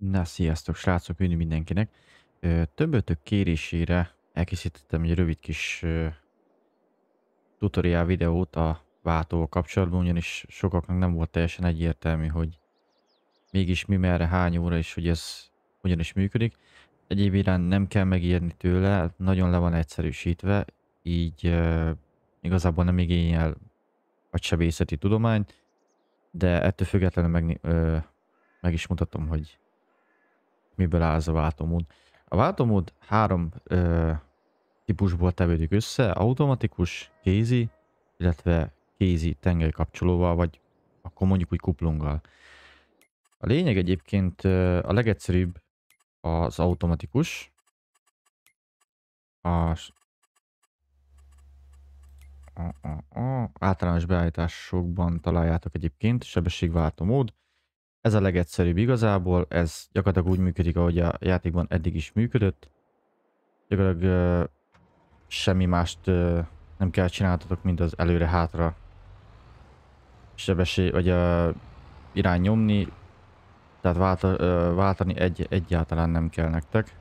Na, sziasztok srácok, üdv mindenkinek! Többötök kérésére elkészítettem egy rövid kis tutoriál videót a váltóval kapcsolatban, ugyanis sokaknak nem volt teljesen egyértelmű, hogy mégis mi merre, hány óra, és hogy ez hogyan is működik. Egyéb iránt nem kell megírni tőle, nagyon le van egyszerűsítve, így igazából nem igényel a sebészeti tudományt, de ettől függetlenül meg, meg is mutatom, hogy miből áll ez a váltómód. A váltómód három ö, típusból tevődik össze, automatikus, kézi, illetve kézi tengely-kapcsolóval, vagy akkor mondjuk úgy kuplunggal. A lényeg egyébként a legegyszerűbb az automatikus. A, a, a, a általános beállításokban találjátok egyébként sebességváltó mód. Ez a legegyszerűbb igazából, ez gyakorlatilag úgy működik, ahogy a játékban eddig is működött. Gyakorlatilag uh, semmi mást uh, nem kell csináltatok, mint az előre-hátra sebesség, vagy uh, irány nyomni, tehát vált, uh, váltani egy, egyáltalán nem kell nektek.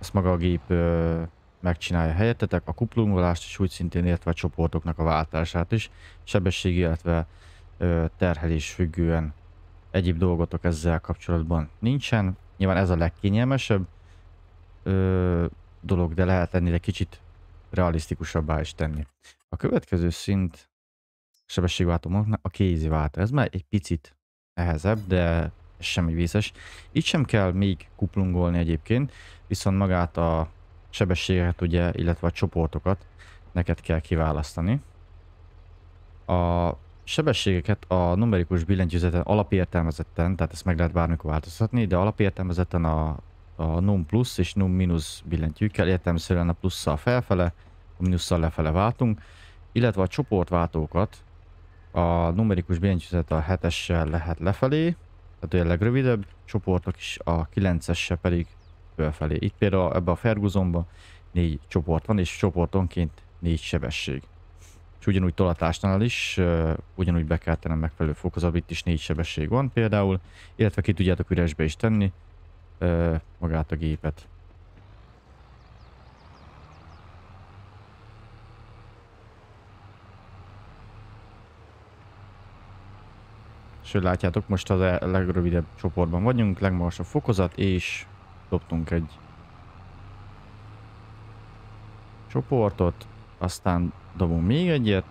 Ezt maga a gép uh, megcsinálja helyettetek, a kuplungolást is úgy szintén értve a csoportoknak a váltását is, sebesség, illetve uh, terhelés függően egyéb dolgotok ezzel kapcsolatban nincsen. Nyilván ez a legkényelmesebb ö, dolog, de lehet ennél kicsit realisztikusabbá is tenni. A következő szint sebességváltónak a kézi váltó. Ez már egy picit nehezebb, de ez semmi vészes. Itt sem kell még kuplungolni egyébként, viszont magát a sebességet, ugye, illetve a csoportokat neked kell kiválasztani. A sebességeket a numerikus billentyűzeten alapértelmezetten, tehát ezt meg lehet bármikor változtatni, de alapértelmezetten a, a num plusz és num minusz billentyűkkel értelmeszerűen a plusszal felfele, a minusszal lefele váltunk, illetve a csoportváltókat a numerikus billentyűzet a 7-essel lehet lefelé, tehát a legrövidebb csoportok is, a 9 esse pedig felfelé. Itt például ebbe a Fergusonban négy csoport van, és csoportonként négy sebesség ugyanúgy tolatásnál is, ugyanúgy be kell tennem megfelelő fokozatba, itt is négy sebesség van például, illetve ki tudjátok üresbe is tenni magát a gépet. Sőt, látjátok, most az a e- legrövidebb csoportban vagyunk, legmagasabb fokozat, és dobtunk egy csoportot, aztán Dobunk még egyet.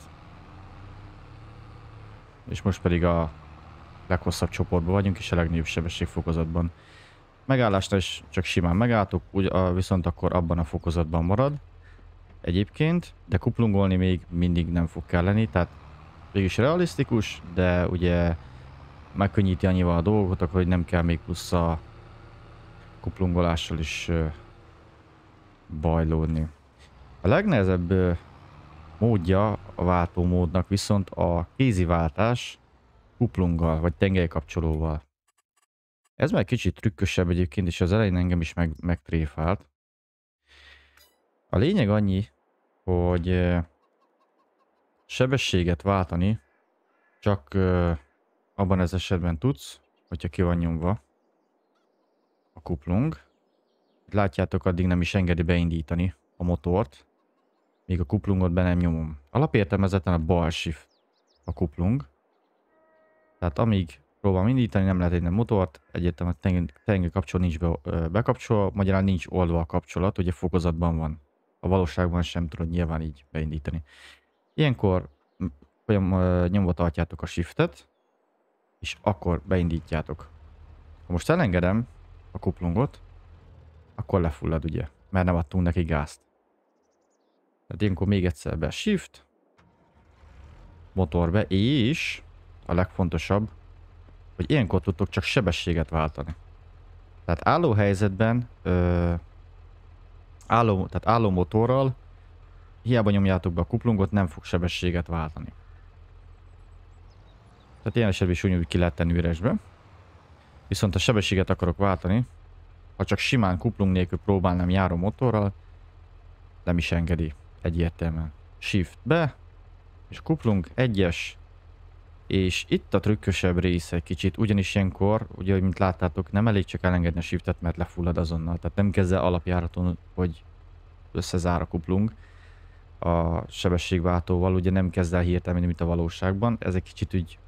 És most pedig a leghosszabb csoportban vagyunk, és a legnagyobb sebességfokozatban. Megállásnál is csak simán megálltuk, úgy, a, viszont akkor abban a fokozatban marad egyébként, de kuplungolni még mindig nem fog kelleni, tehát mégis realisztikus, de ugye megkönnyíti annyival a dolgot, akkor hogy nem kell még plusz a kuplungolással is bajlódni. A legnehezebb módja a váltómódnak viszont a kéziváltás kuplunggal vagy tengelykapcsolóval. Ez már kicsit trükkösebb egyébként, és az elején engem is meg, megtréfált. A lényeg annyi, hogy sebességet váltani csak abban az esetben tudsz, hogyha ki van nyomva a kuplung. Látjátok, addig nem is engedi beindítani a motort. Még a kuplungot be nem nyomom. Alapértelmezetten a bal shift a kuplung. Tehát amíg próbálom indítani, nem lehet egy motort, egyértelműen a tenge, tenge kapcsoló nincs be, ö, bekapcsolva, magyarán nincs oldva a kapcsolat, ugye fokozatban van. A valóságban sem tudod nyilván így beindítani. Ilyenkor folyam, nyomva tartjátok a shiftet, és akkor beindítjátok. Ha most elengedem a kuplungot, akkor lefullad ugye, mert nem adtunk neki gázt. Tehát ilyenkor még egyszer be shift, motor be, és a legfontosabb, hogy ilyenkor tudtok csak sebességet váltani. Tehát álló helyzetben, ö, álló, tehát álló motorral, hiába nyomjátok be a kuplungot, nem fog sebességet váltani. Tehát ilyen esetben is úgy ki lehet tenni üresbe. Viszont a sebességet akarok váltani, ha csak simán kuplung nélkül próbálnám járó motorral, nem is engedi egyértelműen. Shift be, és kuplunk, egyes, és itt a trükkösebb része kicsit, ugyanis ilyenkor, ugye, mint láttátok, nem elég csak elengedni a shiftet, mert lefullad azonnal, tehát nem kezd el alapjáraton, hogy összezár a kuplunk a sebességváltóval, ugye nem kezd el hirtelen mint a valóságban, ez egy kicsit úgy,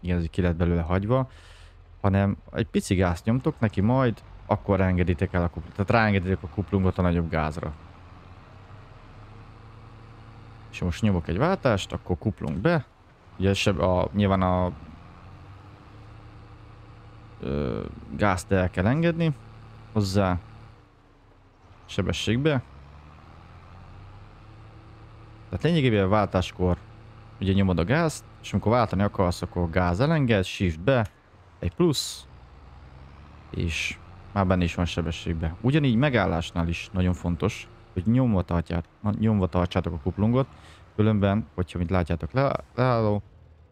igen, ki lett belőle hagyva, hanem egy pici gázt nyomtok neki, majd akkor engeditek el a kuplungot, tehát ráengeditek a kuplungot a nagyobb gázra. És most nyomok egy váltást, akkor kuplunk be. Ugye se a, nyilván a ö, gázt el kell engedni hozzá sebességbe. Tehát lényegében a váltáskor ugye nyomod a gázt, és amikor váltani akarsz, akkor gáz elenged, shift be, egy plusz, és már benne is van sebességbe. Ugyanígy megállásnál is nagyon fontos, hogy nyomva, tartját, nyomva tartsátok a kuplungot, különben, hogyha mint látjátok, le, leálló,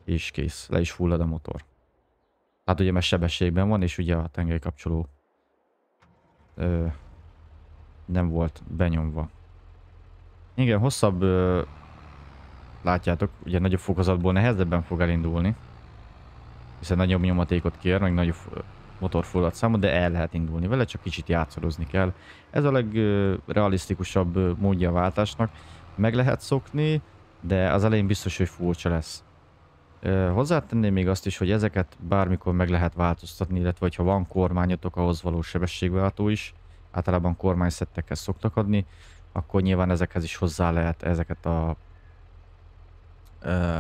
és kész, le is fullad a motor. Tehát ugye mert sebességben van, és ugye a tengelykapcsoló ö, nem volt benyomva. Igen, hosszabb, ö, látjátok, ugye nagyobb fokozatból nehezebben fog elindulni, hiszen nagyobb nyomatékot kér, meg nagyobb motorfordulat számot, de el lehet indulni vele, csak kicsit játszorozni kell. Ez a legrealisztikusabb módja a váltásnak. Meg lehet szokni, de az elején biztos, hogy furcsa lesz. Hozzátenném még azt is, hogy ezeket bármikor meg lehet változtatni, illetve ha van kormányotok, ahhoz való sebességváltó is, általában kormányszettekhez szoktak adni, akkor nyilván ezekhez is hozzá lehet ezeket a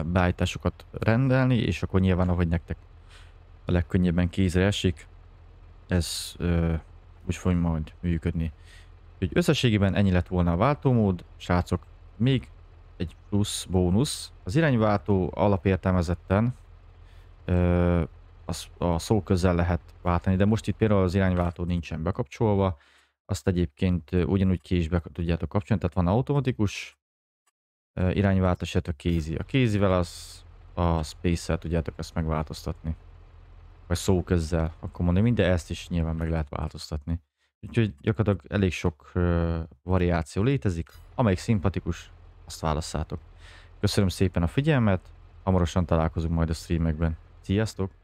beállításokat rendelni, és akkor nyilván ahogy nektek a legkönnyebben kézre esik, ez ö, úgy fog majd működni. Úgyhogy összességében ennyi lett volna a váltómód, srácok, még egy plusz bónusz. Az irányváltó alapértelmezetten ö, a, a szó közel lehet váltani, de most itt például az irányváltó nincsen bekapcsolva, azt egyébként ugyanúgy ki is be tudjátok kapcsolni, tehát van automatikus irányváltás, illetve kézi. A kézivel az a space el tudjátok ezt megváltoztatni. Vagy szó közzel. Akkor mondom, minden ezt is nyilván meg lehet változtatni. Úgyhogy gyakorlatilag elég sok variáció létezik. Amelyik szimpatikus, azt válasszátok. Köszönöm szépen a figyelmet, hamarosan találkozunk majd a streamekben. Sziasztok!